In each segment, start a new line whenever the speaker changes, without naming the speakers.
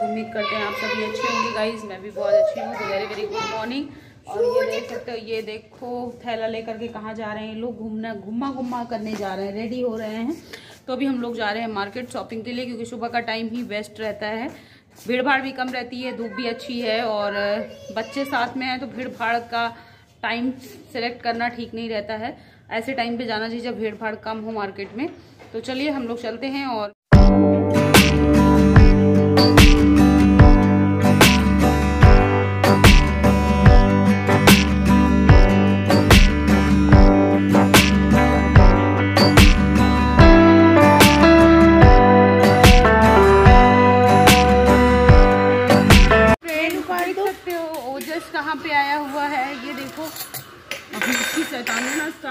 तक उम्मीद करते हैं आप सभी अच्छे होंगे गाइज मैं भी बहुत अच्छी हूँ वेरी वेरी गुड मॉर्निंग और ये देख सकते हो ये देखो थैला लेकर के कहाँ जा रहे हैं लोग घूमना घुमा घुमा करने जा रहे हैं रेडी हो रहे हैं तो अभी हम लोग जा रहे हैं मार्केट शॉपिंग के लिए क्योंकि सुबह का टाइम ही बेस्ट रहता है भीड़ भाड़ भी कम रहती है धूप भी अच्छी है और बच्चे साथ में हैं तो भीड़ भाड़ का टाइम सेलेक्ट करना ठीक नहीं रहता है ऐसे टाइम पे जाना चाहिए जब भीड़ भाड़ कम हो मार्केट में तो चलिए हम लोग चलते हैं और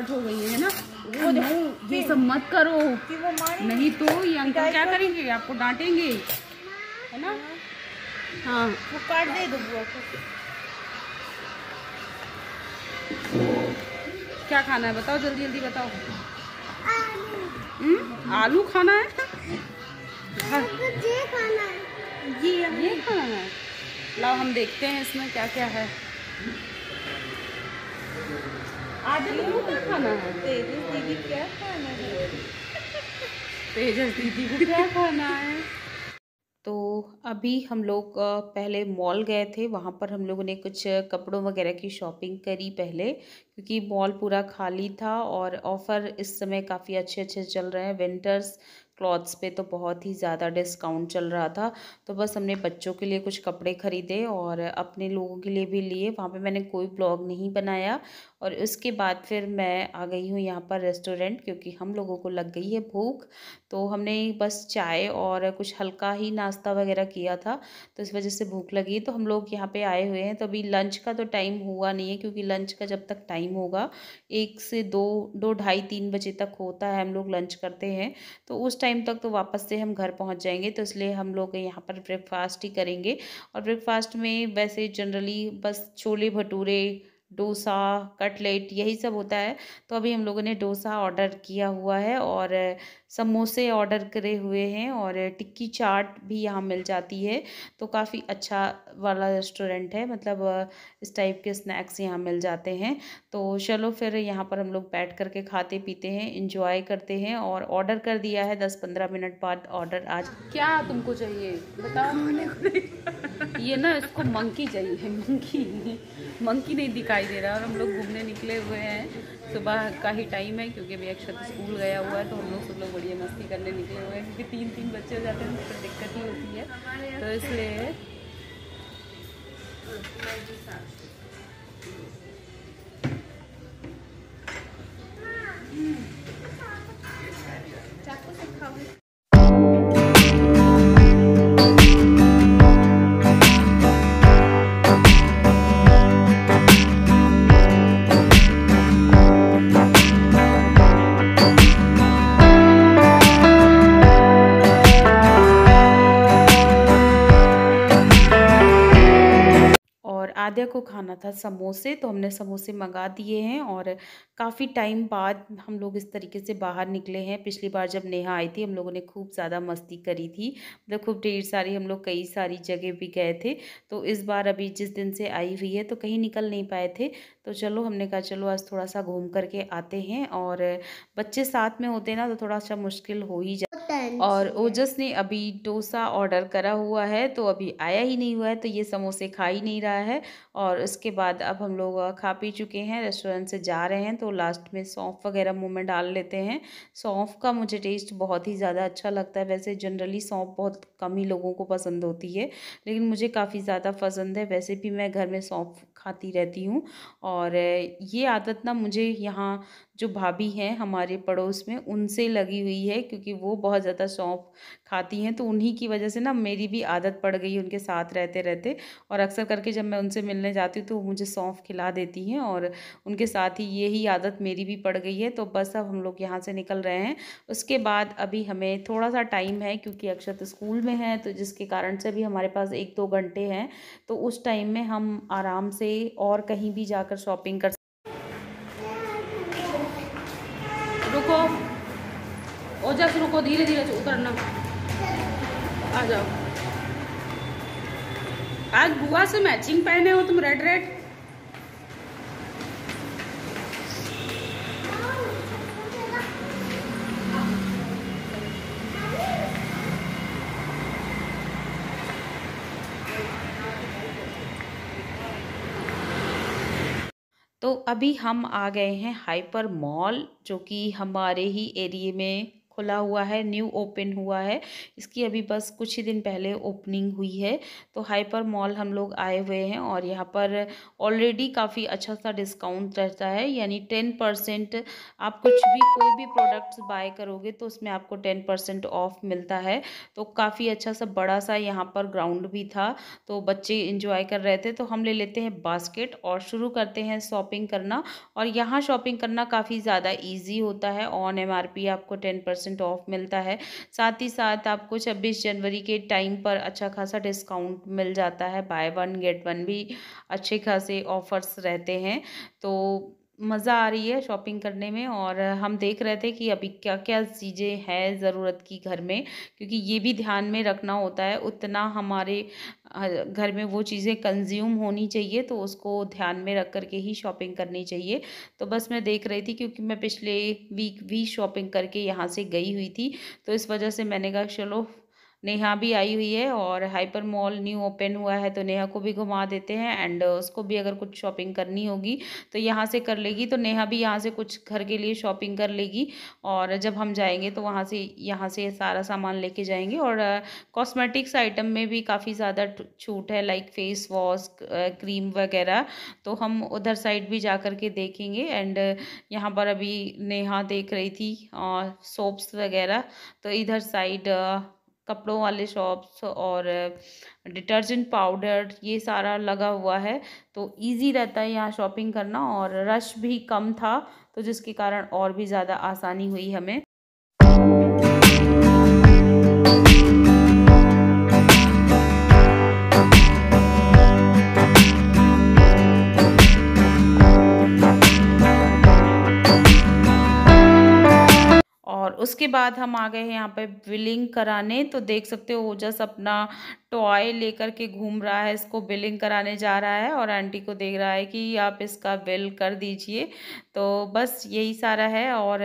स्टार्ट हो गई है ना वो देखो ये सब मत करो कि वो नहीं तो ये अंकल क्या करेंगे आपको डांटेंगे है ना हाँ वो काट दे दो क्या खाना है बताओ जल्दी जल्दी बताओ आलू, हम्म? आलू खाना है हाँ। ये खाना है ये खाना है लाओ हम देखते हैं इसमें क्या क्या है
आज खाना है तेजस दीदी क्या
खाना है तेजस दीदी को क्या खाना है तो अभी हम लोग पहले मॉल गए थे वहाँ पर हम लोगों ने कुछ कपड़ों वगैरह की शॉपिंग करी पहले क्योंकि मॉल पूरा खाली था और ऑफ़र इस समय काफ़ी अच्छे अच्छे चल रहे हैं विंटर्स क्लॉथ्स पे तो बहुत ही ज़्यादा डिस्काउंट चल रहा था तो बस हमने बच्चों के लिए कुछ कपड़े ख़रीदे और अपने लोगों के लिए भी लिए वहाँ पे मैंने कोई ब्लॉग नहीं बनाया और उसके बाद फिर मैं आ गई हूँ यहाँ पर रेस्टोरेंट क्योंकि हम लोगों को लग गई है भूख तो हमने बस चाय और कुछ हल्का ही नाश्ता वगैरह किया था तो इस वजह से भूख लगी तो हम लोग यहाँ पर आए हुए हैं तो अभी लंच का तो टाइम हुआ नहीं है क्योंकि लंच का जब तक टाइम होगा एक से दो दो ढाई तीन बजे तक होता है हम लोग लंच करते हैं तो उस टाइम टाइम तक तो वापस से हम घर पहुंच जाएंगे तो इसलिए हम लोग यहाँ पर ब्रेकफास्ट ही करेंगे और ब्रेकफास्ट में वैसे जनरली बस छोले भटूरे डोसा कटलेट यही सब होता है तो अभी हम लोगों ने डोसा ऑर्डर किया हुआ है और समोसे ऑर्डर करे हुए हैं और टिक्की चाट भी यहाँ मिल जाती है तो काफ़ी अच्छा वाला रेस्टोरेंट है मतलब इस टाइप के स्नैक्स यहाँ मिल जाते हैं तो चलो फिर यहाँ पर हम लोग बैठ करके खाते पीते हैं इंजॉय करते हैं और ऑर्डर कर दिया है दस पंद्रह मिनट बाद ऑर्डर आज क्या तुमको चाहिए बताओ ये ना इसको मंकी चाहिए मंकी मंकी नहीं दिखाई दे रहा और हम लोग घूमने निकले हुए हैं सुबह का ही टाइम है क्योंकि अभी अक्षत स्कूल गया हुआ है तो हम लोग सब लोग बढ़िया मस्ती करने निकले हुए हैं क्योंकि तीन तीन बच्चे हो जाते हैं तो दिक्कत ही होती है तो इसलिए आद्या को खाना था समोसे तो हमने समोसे मंगा दिए हैं और काफ़ी टाइम बाद हम लोग इस तरीके से बाहर निकले हैं पिछली बार जब नेहा आई थी हम लोगों ने खूब ज़्यादा मस्ती करी थी मतलब खूब ढेर सारी हम लोग कई सारी जगह भी गए थे तो इस बार अभी जिस दिन से आई हुई है तो कहीं निकल नहीं पाए थे तो चलो हमने कहा चलो आज थोड़ा सा घूम करके आते हैं और बच्चे साथ में होते ना तो थोड़ा सा मुश्किल हो ही जाता और ओजस ने अभी डोसा ऑर्डर करा हुआ है तो अभी आया ही नहीं हुआ है तो ये समोसे खा ही नहीं रहा है और उसके बाद अब हम लोग खा पी चुके हैं रेस्टोरेंट से जा रहे हैं तो लास्ट में सौंफ वगैरह मुँह में डाल लेते हैं सौंफ का मुझे टेस्ट बहुत ही ज़्यादा अच्छा लगता है वैसे जनरली सौंफ बहुत कम ही लोगों को पसंद होती है लेकिन मुझे काफ़ी ज़्यादा पसंद है वैसे भी मैं घर में सौंफ खाती रहती हूँ और ये आदत ना मुझे यहाँ जो भाभी हैं हमारे पड़ोस में उनसे लगी हुई है क्योंकि वो बहुत ज़्यादा सौंफ खाती हैं तो उन्हीं की वजह से ना मेरी भी आदत पड़ गई उनके साथ रहते रहते और अक्सर करके जब मैं उनसे मिलने जाती हूँ तो वो मुझे सौंफ खिला देती हैं और उनके साथ ही यही आदत मेरी भी पड़ गई है तो बस अब हम लोग यहाँ से निकल रहे हैं उसके बाद अभी हमें थोड़ा सा टाइम है क्योंकि अक्षत स्कूल में है तो जिसके कारण से भी हमारे पास एक दो घंटे हैं तो उस टाइम में हम आराम से और कहीं भी जाकर शॉपिंग कर धीरे धीरे उतरना आ जाओ आज बुआ से मैचिंग पहने हो तुम रेड रेड तो अभी हम आ गए हैं हाइपर मॉल जो कि हमारे ही एरिए में खुला हुआ है न्यू ओपन हुआ है इसकी अभी बस कुछ ही दिन पहले ओपनिंग हुई है तो हाइपर मॉल हम लोग आए हुए हैं और यहाँ पर ऑलरेडी काफ़ी अच्छा सा डिस्काउंट रहता है यानी टेन परसेंट आप कुछ भी कोई भी प्रोडक्ट्स बाय करोगे तो उसमें आपको टेन परसेंट ऑफ मिलता है तो काफ़ी अच्छा सा बड़ा सा यहाँ पर ग्राउंड भी था तो बच्चे इंजॉय कर रहे थे तो हम ले लेते हैं बास्केट और शुरू करते हैं शॉपिंग करना और यहाँ शॉपिंग करना काफ़ी ज़्यादा ईजी होता है ऑन एम आपको टेन परसेंट परसेंट ऑफ मिलता है साथ ही साथ आपको छब्बीस जनवरी के टाइम पर अच्छा खासा डिस्काउंट मिल जाता है बाय वन गेट वन भी अच्छे खासे ऑफर्स रहते हैं तो मज़ा आ रही है शॉपिंग करने में और हम देख रहे थे कि अभी क्या क्या चीज़ें हैं ज़रूरत की घर में क्योंकि ये भी ध्यान में रखना होता है उतना हमारे घर में वो चीज़ें कंज्यूम होनी चाहिए तो उसको ध्यान में रख कर के ही शॉपिंग करनी चाहिए तो बस मैं देख रही थी क्योंकि मैं पिछले वीक भी शॉपिंग करके यहाँ से गई हुई थी तो इस वजह से मैंने कहा चलो नेहा भी आई हुई है और हाइपर मॉल न्यू ओपन हुआ है तो नेहा को भी घुमा देते हैं एंड उसको भी अगर कुछ शॉपिंग करनी होगी तो यहाँ से कर लेगी तो नेहा भी यहाँ से कुछ घर के लिए शॉपिंग कर लेगी और जब हम जाएंगे तो वहाँ से यहाँ से सारा सामान लेके जाएंगे और कॉस्मेटिक्स आइटम में भी काफ़ी ज़्यादा छूट है लाइक फेस वॉश क्रीम वगैरह तो हम उधर साइड भी जा कर के देखेंगे एंड यहाँ पर अभी नेहा देख रही थी सोप्स वगैरह तो इधर साइड कपड़ों वाले शॉप्स और डिटर्जेंट पाउडर ये सारा लगा हुआ है तो इजी रहता है यहाँ शॉपिंग करना और रश भी कम था तो जिसके कारण और भी ज़्यादा आसानी हुई हमें उसके बाद हम आ गए हैं यहाँ पे बिलिंग कराने तो देख सकते हो ओजस अपना टॉय लेकर के घूम रहा है इसको बिलिंग कराने जा रहा है और आंटी को देख रहा है कि आप इसका बिल कर दीजिए तो बस यही सारा है और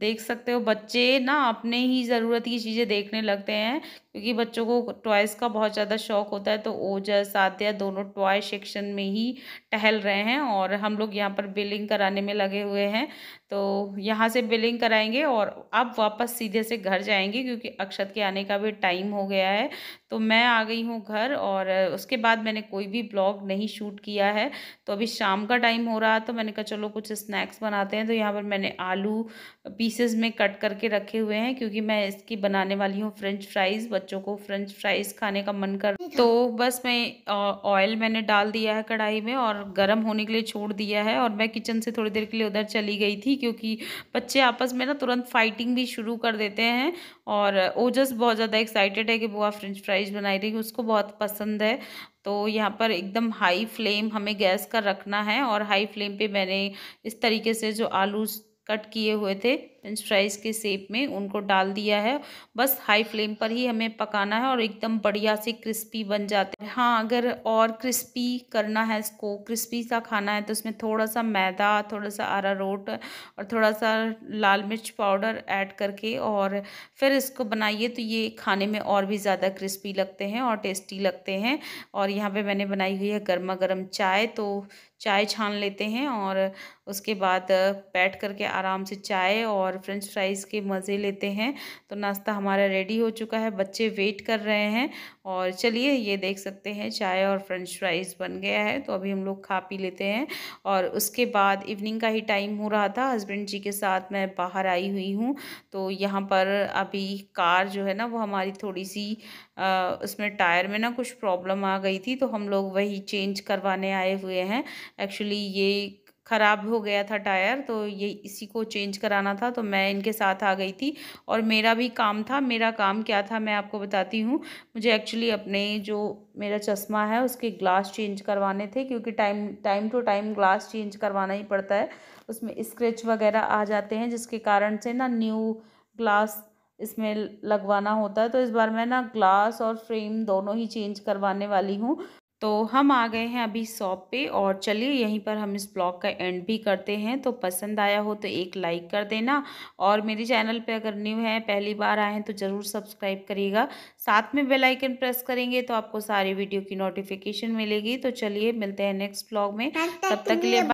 देख सकते हो बच्चे ना अपने ही ज़रूरत की चीज़ें देखने लगते हैं क्योंकि बच्चों को टॉयस का बहुत ज़्यादा शौक होता है तो ओजस सात्या दोनों टॉय सेक्शन में ही टहल रहे हैं और हम लोग यहाँ पर बिलिंग कराने में लगे हुए हैं तो यहाँ से बिलिंग कराएंगे और अब वापस सीधे से घर जाएंगे क्योंकि अक्षत के आने का भी टाइम हो गया है तो मैं आ गई हूँ घर और उसके बाद मैंने कोई भी ब्लॉग नहीं शूट किया है तो अभी शाम का टाइम हो रहा तो मैंने कहा चलो कुछ स्नैक्स बनाते हैं तो यहाँ पर मैंने आलू पीसेस में कट करके रखे हुए हैं क्योंकि मैं इसकी बनाने वाली हूँ फ्रेंच फ्राइज़ बच्चों को फ्रेंच फ्राइज़ खाने का मन कर तो बस मैं ऑयल मैंने डाल दिया है कढ़ाई में और गर्म होने के लिए छोड़ दिया है और मैं किचन से थोड़ी देर के लिए उधर चली गई थी क्योंकि बच्चे आपस में ना तुरंत फाइटिंग भी शुरू कर देते हैं और ओजस बहुत ज़्यादा एक्साइटेड है कि बुआ फ्रेंच फ्राइज फ्राइज बनाई रही हूँ उसको बहुत पसंद है तो यहाँ पर एकदम हाई फ्लेम हमें गैस का रखना है और हाई फ्लेम पे मैंने इस तरीके से जो आलू कट किए हुए थे फ्रेंच फ्राइज़ के शेप में उनको डाल दिया है बस हाई फ्लेम पर ही हमें पकाना है और एकदम बढ़िया से क्रिस्पी बन जाते हैं हाँ अगर और क्रिस्पी करना है इसको क्रिस्पी सा खाना है तो उसमें थोड़ा सा मैदा थोड़ा सा अरारोट और थोड़ा सा लाल मिर्च पाउडर ऐड करके और फिर इसको बनाइए तो ये खाने में और भी ज़्यादा क्रिस्पी लगते हैं और टेस्टी लगते हैं और यहाँ पर मैंने बनाई हुई है गर्मा गर्म चाय तो चाय छान लेते हैं और उसके बाद बैठ करके आराम से चाय और और फ्रेंच फ्राइज़ के मज़े लेते हैं तो नाश्ता हमारा रेडी हो चुका है बच्चे वेट कर रहे हैं और चलिए ये देख सकते हैं चाय और फ्रेंच फ्राइज़ बन गया है तो अभी हम लोग खा पी लेते हैं और उसके बाद इवनिंग का ही टाइम हो रहा था हस्बैंड जी के साथ मैं बाहर आई हुई हूँ तो यहाँ पर अभी कार जो है ना वो हमारी थोड़ी सी आ, उसमें टायर में ना कुछ प्रॉब्लम आ गई थी तो हम लोग वही चेंज करवाने आए हुए हैं एक्चुअली ये ख़राब हो गया था टायर तो ये इसी को चेंज कराना था तो मैं इनके साथ आ गई थी और मेरा भी काम था मेरा काम क्या था मैं आपको बताती हूँ मुझे एक्चुअली अपने जो मेरा चश्मा है उसके ग्लास चेंज करवाने थे क्योंकि time time to time glass change करवाना ही पड़ता है उसमें स्क्रेच वगैरह आ जाते हैं जिसके कारण से ना न्यू ग्लास इसमें लगवाना होता है तो इस बार मैं ना ग्लास और फ्रेम दोनों ही चेंज करवाने वाली हूँ तो हम आ गए हैं अभी शॉप पे और चलिए यहीं पर हम इस ब्लॉग का एंड भी करते हैं तो पसंद आया हो तो एक लाइक कर देना और मेरे चैनल पे अगर न्यू है पहली बार आए हैं तो ज़रूर सब्सक्राइब करिएगा साथ में बेल आइकन प्रेस करेंगे तो आपको सारी वीडियो की नोटिफिकेशन मिलेगी तो चलिए मिलते हैं नेक्स्ट ब्लॉग में तब तक के लिए